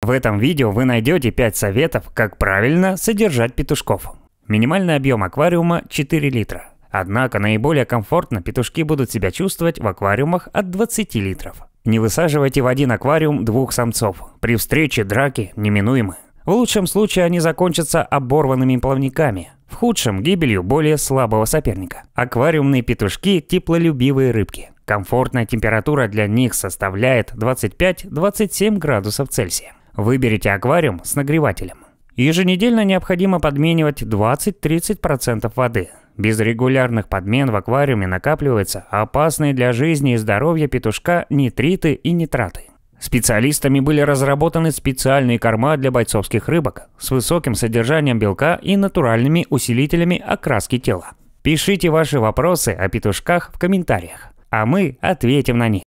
В этом видео вы найдете 5 советов, как правильно содержать петушков. Минимальный объем аквариума 4 литра. Однако наиболее комфортно петушки будут себя чувствовать в аквариумах от 20 литров. Не высаживайте в один аквариум двух самцов. При встрече драки неминуемы. В лучшем случае они закончатся оборванными плавниками, в худшем – гибелью более слабого соперника. Аквариумные петушки – теплолюбивые рыбки. Комфортная температура для них составляет 25-27 градусов Цельсия. Выберите аквариум с нагревателем. Еженедельно необходимо подменивать 20-30% воды. Без регулярных подмен в аквариуме накапливаются опасные для жизни и здоровья петушка нитриты и нитраты. Специалистами были разработаны специальные корма для бойцовских рыбок с высоким содержанием белка и натуральными усилителями окраски тела. Пишите ваши вопросы о петушках в комментариях, а мы ответим на них.